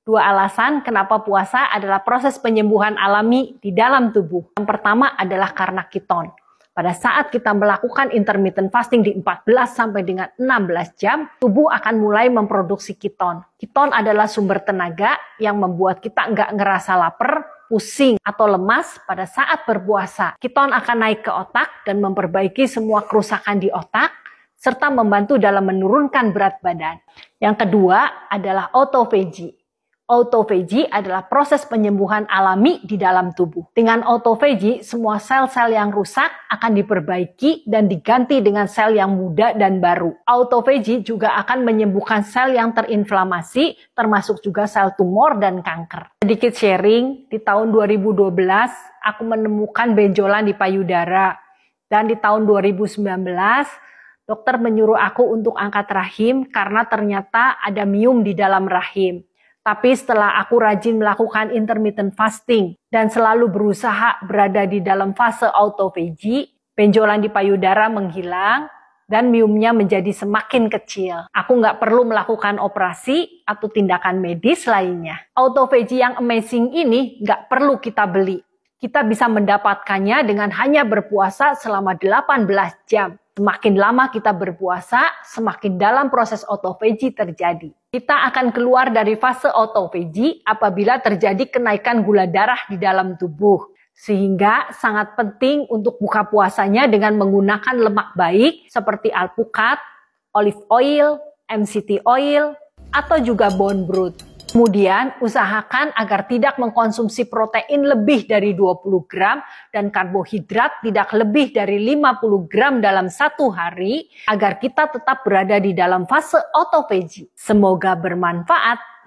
Dua alasan kenapa puasa adalah proses penyembuhan alami di dalam tubuh. Yang pertama adalah karena keton. Pada saat kita melakukan intermittent fasting di 14 sampai dengan 16 jam, tubuh akan mulai memproduksi keton. Keton adalah sumber tenaga yang membuat kita nggak ngerasa lapar, pusing, atau lemas pada saat berpuasa. Keton akan naik ke otak dan memperbaiki semua kerusakan di otak, serta membantu dalam menurunkan berat badan. Yang kedua adalah autophagy Autophagy adalah proses penyembuhan alami di dalam tubuh. Dengan autophagy, semua sel-sel yang rusak akan diperbaiki dan diganti dengan sel yang muda dan baru. Autophagy juga akan menyembuhkan sel yang terinflamasi, termasuk juga sel tumor dan kanker. Sedikit sharing, di tahun 2012 aku menemukan benjolan di payudara. Dan di tahun 2019 dokter menyuruh aku untuk angkat rahim karena ternyata ada mium di dalam rahim. Tapi setelah aku rajin melakukan intermittent fasting dan selalu berusaha berada di dalam fase autophagy, benjolan di payudara menghilang dan miumnya menjadi semakin kecil. Aku nggak perlu melakukan operasi atau tindakan medis lainnya. Autophagy yang amazing ini nggak perlu kita beli kita bisa mendapatkannya dengan hanya berpuasa selama 18 jam. Semakin lama kita berpuasa, semakin dalam proses autophagy terjadi. Kita akan keluar dari fase autophagy apabila terjadi kenaikan gula darah di dalam tubuh. Sehingga sangat penting untuk buka puasanya dengan menggunakan lemak baik seperti alpukat, olive oil, MCT oil, atau juga bone broth. Kemudian usahakan agar tidak mengkonsumsi protein lebih dari 20 gram dan karbohidrat tidak lebih dari 50 gram dalam satu hari agar kita tetap berada di dalam fase autofagi. Semoga bermanfaat.